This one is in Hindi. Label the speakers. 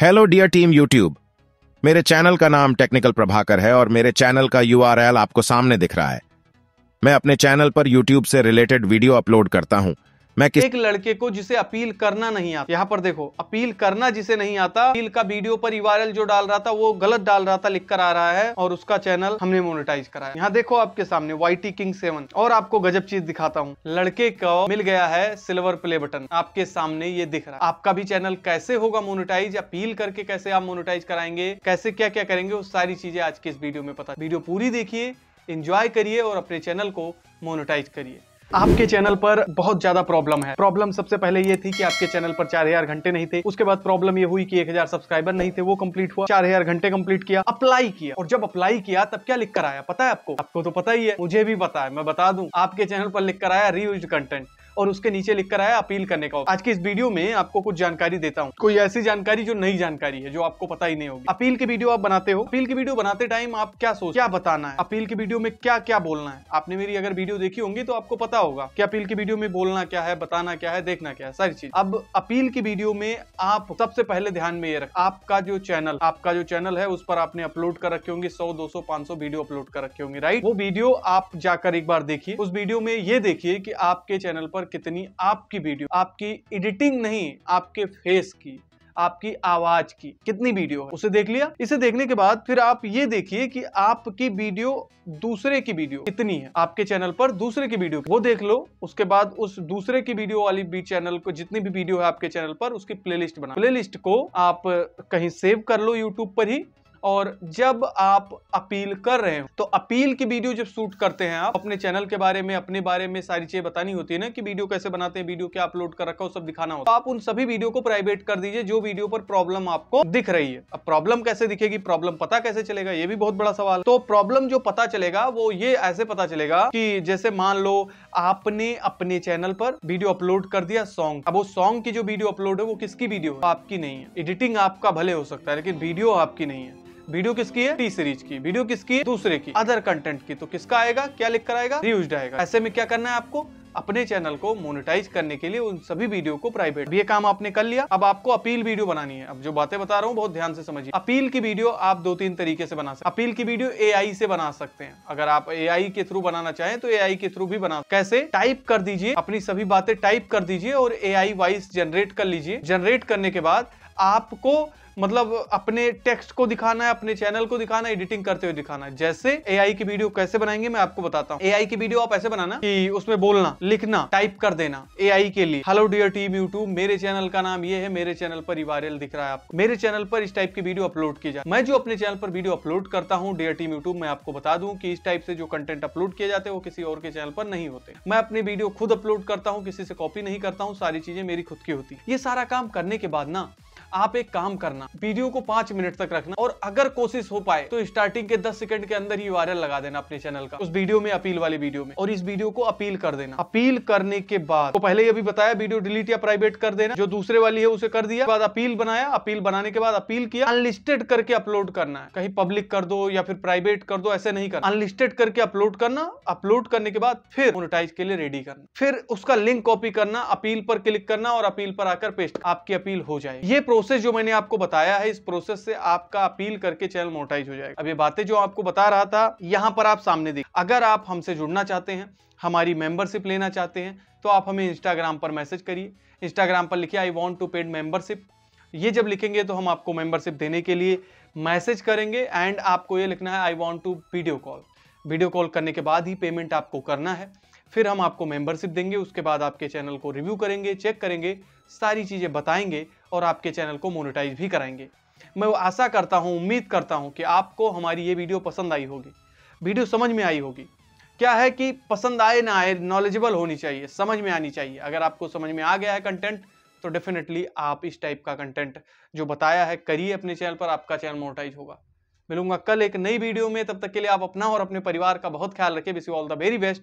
Speaker 1: हेलो डियर टीम यूट्यूब मेरे चैनल का नाम टेक्निकल प्रभाकर है और मेरे चैनल का यू आपको सामने दिख रहा है मैं अपने चैनल पर यूट्यूब से रिलेटेड वीडियो अपलोड करता हूं मैं किस... एक लड़के को जिसे अपील करना नहीं आता यहाँ पर देखो अपील करना जिसे नहीं आता अपील का वीडियो पर वायरल जो डाल रहा था वो गलत डाल रहा था लिख कर आ रहा है और उसका चैनल हमने मोनिटाइज कराया यहाँ देखो आपके सामने वाईटी किंग सेवन और आपको गजब चीज दिखाता हूँ लड़के को मिल गया है सिल्वर प्ले बटन आपके सामने ये दिख रहा है आपका भी चैनल कैसे होगा मोनिटाइज अपील करके कैसे आप मोनिटाइज कराएंगे कैसे क्या क्या करेंगे वो सारी चीजें आज के इस वीडियो में पता वीडियो पूरी देखिए इंजॉय करिए और अपने चैनल को मोनिटाइज करिए आपके चैनल पर बहुत ज्यादा प्रॉब्लम है प्रॉब्लम सबसे पहले ये थी कि आपके चैनल पर चार हजार घंटे नहीं थे उसके बाद प्रॉब्लम ये हुई कि एक हजार सब्सक्राइबर नहीं थे वो कंप्लीट हुआ चार हजार घंटे कंप्लीट किया अप्लाई किया और जब अप्लाई किया तब क्या लिख कर आया पता है आपको आपको तो पता ही है मुझे भी पता है मैं बता दूं आपके चैनल पर लिख कर आया रीयूज कंटेंट और उसके नीचे लिख कर आया अपील करने का आज की इस वीडियो में आपको कुछ जानकारी देता हूँ कोई ऐसी जानकारी जो नई जानकारी है जो आपको पता ही नहीं होगी अपील की वीडियो आप बनाते हो अपील की वीडियो बनाते टाइम आप क्या सोच क्या बताना है अपील की वीडियो में क्या क्या बोलना है आपने मेरी अगर वीडियो देखी होंगी तो आपको पता होगा की अपील की वीडियो में बोलना क्या है बताना क्या है देखना क्या है सारी चीज अब अपील की वीडियो में आप सबसे पहले ध्यान में ये रख आपका जो चैनल आपका जो चैनल है उस पर आपने अपलोड कर रखे होंगे सौ दो सौ पांच सौ वीडियो अपलोड कर रखे होंगे राइट वो वीडियो आप जाकर एक बार देखिए उस वीडियो में ये देखिए कि आपके चैनल पर कितनी आपकी वीडियो आपकी एडिटिंग नहीं आपके फेस की आपकी आवाज की कितनी वीडियो है उसे देख लिया इसे देखने के बाद फिर आप ये देखिए कि आपकी वीडियो दूसरे की वीडियो कितनी है आपके चैनल पर दूसरे की वीडियो वो देख लो उसके बाद उस दूसरे की वीडियो वाली भी चैनल को जितनी भी वीडियो है आपके चैनल पर उसकी प्लेलिस्ट बना प्लेलिस्ट को आप कहीं सेव कर लो यूट्यूब पर ही और जब आप अपील कर रहे हो तो अपील की वीडियो जब शूट करते हैं आप अपने चैनल के बारे में अपने बारे में सारी चीजें बतानी होती है ना कि वीडियो कैसे बनाते हैं वीडियो क्या अपलोड कर रखा हो सब दिखाना होता है आप उन सभी वीडियो को प्राइवेट कर दीजिए जो वीडियो पर प्रॉब्लम आपको दिख रही है अब प्रॉब्लम कैसे दिखेगी प्रॉब्लम पता कैसे चलेगा ये भी बहुत बड़ा सवाल तो प्रॉब्लम जो पता चलेगा वो ये ऐसे पता चलेगा कि जैसे मान लो आपने अपने चैनल पर वीडियो अपलोड कर दिया सॉन्ग अब वो सॉन्ग की जो वीडियो अपलोड है वो किसकी वीडियो आपकी नहीं है एडिटिंग आपका भले हो सकता है लेकिन वीडियो आपकी नहीं है वीडियो किसकी है टी सीरीज की वीडियो किसकी है दूसरे की अदर कंटेंट की तो किसका आएगा क्या लिख कर आएगा रियूज आएगा ऐसे में क्या करना है आपको अपने चैनल को मोनेटाइज करने के लिए उन सभी वीडियो को प्राइवेट ये काम आपने कर लिया अब आपको अपील वीडियो बनानी है अब जो बातें बता रहा हूँ बहुत ध्यान से समझिए अपील की वीडियो आप दो तीन तरीके से बना सकते हैं अपील की वीडियो एआई से बना सकते हैं अगर आप एआई के थ्रू बनाना चाहें तो एआई के थ्रू भी बना कैसे टाइप कर दीजिए अपनी सभी बातें टाइप कर दीजिए और ए वाइज जनरेट कर लीजिए जनरेट करने के बाद आपको मतलब अपने टेक्स्ट को दिखाना है अपने चैनल को दिखाना है एडिटिंग करते हुए दिखाना है जैसे एआई की वीडियो कैसे बनाएंगे मैं आपको बताता हूँ एआई की वीडियो आप ऐसे बनाना कि उसमें बोलना लिखना टाइप कर देना एआई के लिए हेलो डियर टीम यूट्यूब मेरे चैनल का नाम ये है मेरे चैनल पर वायरल दिख रहा है आपको मेरे चैनल पर इस टाइप की वीडियो अपलोड की जाए मैं जो अपने चैनल पर वीडियो अपलोड करता हूँ डियर टीम यूट्यूब मैं आपको बता दू की इस टाइप से जो कंटेंट अपलोड किए जाते हैं वो किसी और के चैनल पर नहीं होते मैं अपनी वीडियो खुद अपलोड करता हूँ किसी से कॉपी नहीं करता हूँ सारी चीजें मेरी खुद की होती ये सारा काम करने के बाद ना आप एक काम करना वीडियो को पांच मिनट तक रखना और अगर कोशिश हो पाए तो स्टार्टिंग के दस सेकंड के अंदर ही वायरल लगा देना अपने चैनल का उस वीडियो में अपील वाली वीडियो में और इस वीडियो को अपील कर देना अपील करने के बाद तो पहले ये बताया वीडियो डिलीट या प्राइवेट कर देना जो दूसरे वाली है उसे कर दिया बाद अपील बनाया अपील बनाने के बाद अपील किया अनलिस्टेड करके अपलोड करना है कहीं पब्लिक कर दो या फिर प्राइवेट कर दो ऐसे नहीं करना अनलिस्टेड करके अपलोड करना अपलोड करने के बाद फिर मोनिटाइज के लिए रेडी करना फिर उसका लिंक कॉपी करना अपील पर क्लिक करना और अपील पर आकर पेस्ट आपकी अपील हो जाए ये प्रोसेस प्रोसेस जो मैंने आपको बताया है इस प्रोसेस से आपका अपील करके चैनल मोटाइज हो जाएगा अब ये बातें जो आपको बता रहा था यहाँ पर आप सामने देख अगर आप हमसे जुड़ना चाहते हैं हमारी मेंबरशिप लेना चाहते हैं तो आप हमें इंस्टाग्राम पर मैसेज करिए इंस्टाग्राम पर लिखिए I want to paid membership ये जब लिखेंगे तो हम आपको मेंबरशिप देने के लिए मैसेज करेंगे एंड आपको ये लिखना है I want to video call video call करने के बाद ही पेमेंट आपको करना है फिर हम आपको मेंबरशिप देंगे उसके बाद आपके चैनल को रिव्यू करेंगे चेक करेंगे सारी चीज़ें बताएंगे और आपके चैनल को मोनिटाइज भी कराएंगे मैं आशा करता हूँ उम्मीद करता हूँ कि आपको हमारी ये वीडियो पसंद आई होगी वीडियो समझ में आई होगी क्या है कि पसंद आए ना आए नॉलेजेबल होनी चाहिए समझ में आनी चाहिए अगर आपको समझ में आ गया है कंटेंट तो डेफिनेटली आप इस टाइप का कंटेंट जो बताया है करिए अपने चैनल पर आपका चैनल मोनिटाइज होगा मिलूंगा कल एक नई वीडियो में तब तक के लिए आप अपना और अपने परिवार का बहुत ख्याल रखें wish you all the very best